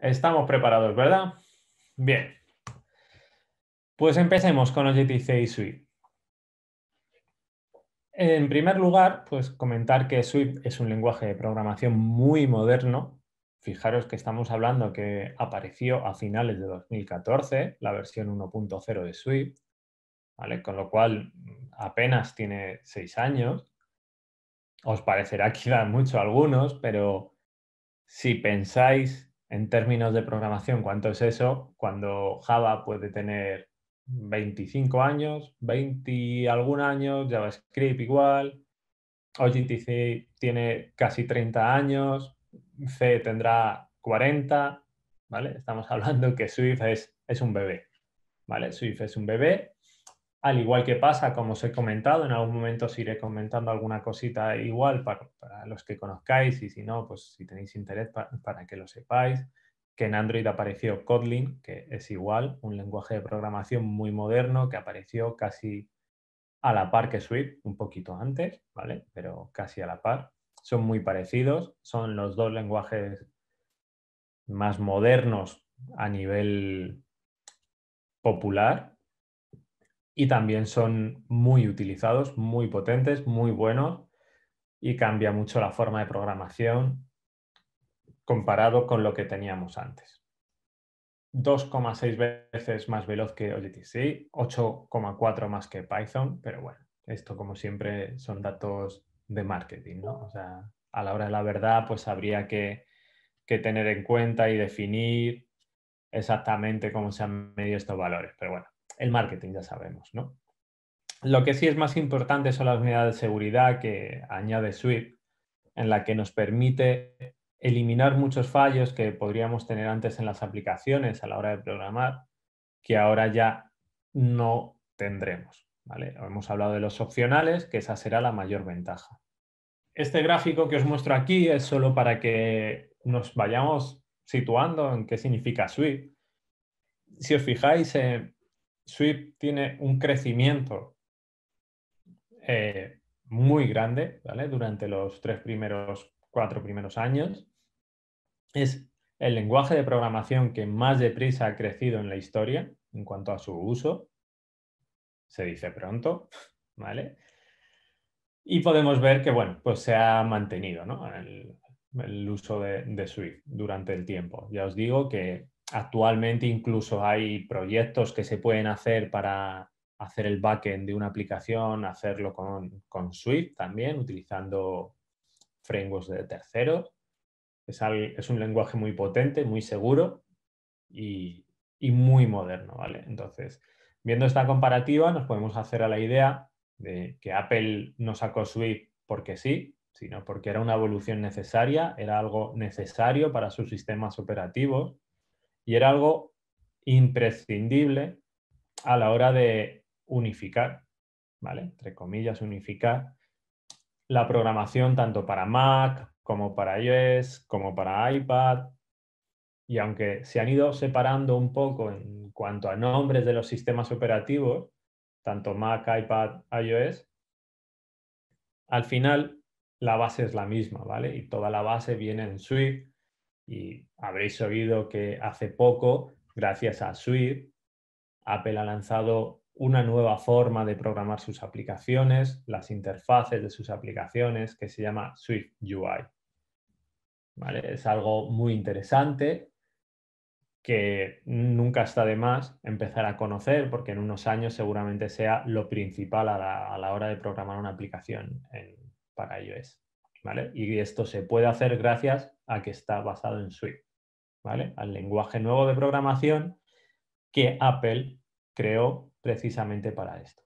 Estamos preparados, ¿verdad? Bien. Pues empecemos con OGTC y Swift. En primer lugar, pues comentar que Swift es un lenguaje de programación muy moderno. Fijaros que estamos hablando que apareció a finales de 2014, la versión 1.0 de Swift, ¿vale? con lo cual apenas tiene seis años. Os parecerá quizá mucho a algunos, pero si pensáis en términos de programación, ¿cuánto es eso? Cuando Java puede tener 25 años, 20 algún años, JavaScript igual, OGTC tiene casi 30 años, C tendrá 40, ¿vale? Estamos hablando que Swift es, es un bebé, ¿vale? Swift es un bebé al igual que pasa, como os he comentado, en algún momento os iré comentando alguna cosita igual para, los que conozcáis y si no, pues si tenéis interés para que lo sepáis, que en Android apareció Kotlin, que es igual, un lenguaje de programación muy moderno que apareció casi a la par que Swift, un poquito antes, ¿vale? Pero casi a la par. Son muy parecidos, son los dos lenguajes más modernos a nivel popular, y también son muy utilizados, muy potentes, muy buenos y cambia mucho la forma de programación comparado con lo que teníamos antes. 2,6 veces más veloz que OGTC, 8,4 más que Python, pero bueno, esto como siempre son datos de marketing, ¿no? O sea, a la hora de la verdad, pues habría que, que tener en cuenta y definir exactamente cómo se han medido estos valores, pero bueno, el marketing, ya sabemos, ¿no? Lo que sí es más importante son las unidades de seguridad que añade Swift, en la que nos permite eliminar muchos fallos que podríamos tener antes en las aplicaciones a la hora de programar, que ahora ya no tendremos. ¿vale? Hemos hablado de los opcionales, que esa será la mayor ventaja. Este gráfico que os muestro aquí es solo para que nos vayamos situando en qué significa Swift. Si os fijáis, eh, Swift tiene un crecimiento eh, muy grande durante los tres primeros, cuatro primeros años. Es el lenguaje de programación que más deprisa ha crecido en la historia en cuanto a su uso. Se dice pronto, ¿vale? Y podemos ver que, bueno, pues se ha mantenido ¿no? el, uso de Swift durante el tiempo. Ya os digo que actualmente incluso hay proyectos que se pueden hacer para hacer el backend de una aplicación, hacerlo con, Swift también, utilizando frameworks de terceros. Es, un lenguaje muy potente, muy seguro y, muy moderno, ¿vale? Entonces, viendo esta comparativa, nos podemos hacer a la idea de que Apple no sacó Swift porque sí, sino porque era una evolución necesaria, era algo necesario para sus sistemas operativos y era algo imprescindible a la hora de unificar, ¿vale? Entre comillas, unificar la programación tanto para Mac como para iOS, como para iPad. Y aunque se han ido separando un poco en cuanto a nombres de los sistemas operativos, tanto Mac, iPad, iOS, al final la base es la misma, ¿vale? Y toda la base viene en Swift y habréis oído que hace poco, gracias a Swift, Apple ha lanzado una nueva forma de programar sus aplicaciones, las interfaces de sus aplicaciones, que se llama Swift UI. Es algo muy interesante que nunca está de más empezar a conocer, porque en unos años seguramente sea lo principal a la, hora de programar una aplicación para iOS. Y esto se puede hacer gracias a que está basado en Swift, ¿vale? Al lenguaje nuevo de programación que Apple creó precisamente para esto.